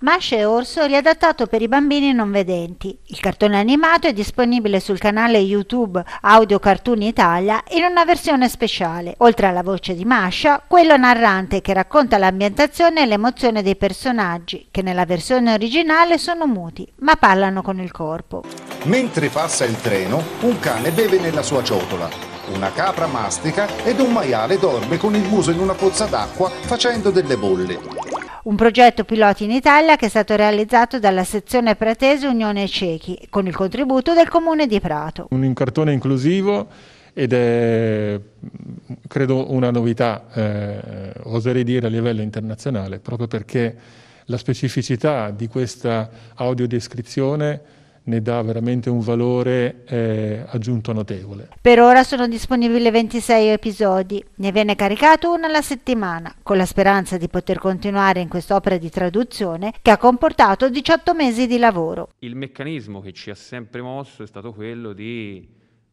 Masha e Orso riadattato per i bambini non vedenti. Il cartone animato è disponibile sul canale YouTube Audio Cartoon Italia in una versione speciale. Oltre alla voce di Masha, quello narrante che racconta l'ambientazione e l'emozione dei personaggi, che nella versione originale sono muti, ma parlano con il corpo. Mentre passa il treno, un cane beve nella sua ciotola. Una capra mastica ed un maiale dorme con il muso in una pozza d'acqua facendo delle bolle un progetto pilota in Italia che è stato realizzato dalla sezione pratese Unione Ciechi con il contributo del comune di Prato. Un incartone inclusivo ed è credo una novità, eh, oserei dire a livello internazionale, proprio perché la specificità di questa audiodescrizione ne dà veramente un valore eh, aggiunto notevole. Per ora sono disponibili 26 episodi, ne viene caricato uno alla settimana, con la speranza di poter continuare in quest'opera di traduzione che ha comportato 18 mesi di lavoro. Il meccanismo che ci ha sempre mosso è stato quello di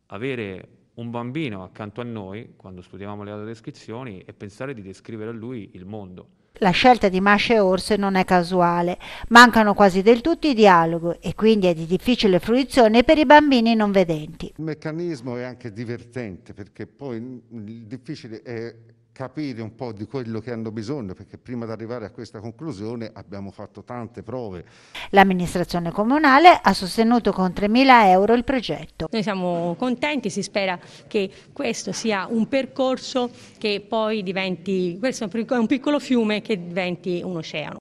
avere un bambino accanto a noi quando studiavamo le autodescrizioni e pensare di descrivere a lui il mondo. La scelta di Masce e Orse non è casuale, mancano quasi del tutto i dialoghi e quindi è di difficile fruizione per i bambini non vedenti. Il meccanismo è anche divertente perché poi il difficile è capire un po' di quello che hanno bisogno, perché prima di arrivare a questa conclusione abbiamo fatto tante prove. L'amministrazione comunale ha sostenuto con 3.000 euro il progetto. Noi siamo contenti, si spera che questo sia un percorso che poi diventi, questo è un piccolo fiume che diventi un oceano.